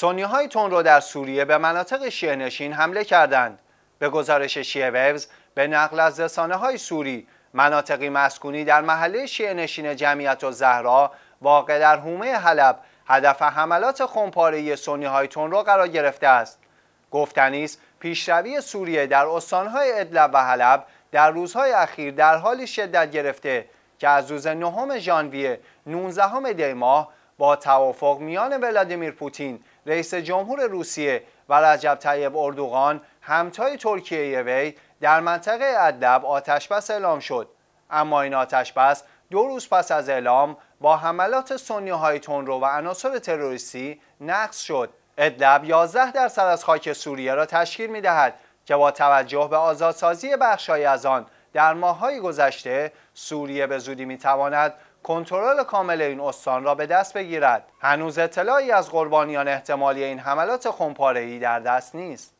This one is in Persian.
سونی های تون در سوریه به مناطق شیعه نشین حمله کردند. به گزارش شیه ویوز به نقل از رسانه های سوری مناطقی مسکونی در محله شیعه نشین جمعیت و زهرا واقع در حومه حلب هدف حملات خونپارهی سونی های تون رو قرار گرفته است. گفتنی است پیشروی سوریه در استانهای ادلب و حلب در روزهای اخیر در حالی شدت گرفته که از روز نهم ژانویه 19 دی ماه با توافق میان ولادیمیر پوتین رئیس جمهور روسیه و رجب طیب اردوغان همتای ترکیه وی در منطقه ادلب آتش بس اعلام شد اما این آتش بس دو روز پس از اعلام با حملات سنی های تونرو و عناصر تروریستی نقص شد ادلب 11 درصد از خاک سوریه را تشکیل می دهد که با توجه به آزادسازی بخشهایی از آن در ماههای گذشته سوریه به زودی میتواند کنترل کامل این استان را به دست بگیرد هنوز اطلاعی از قربانیان احتمالی این حملات خمپاره‌ای در دست نیست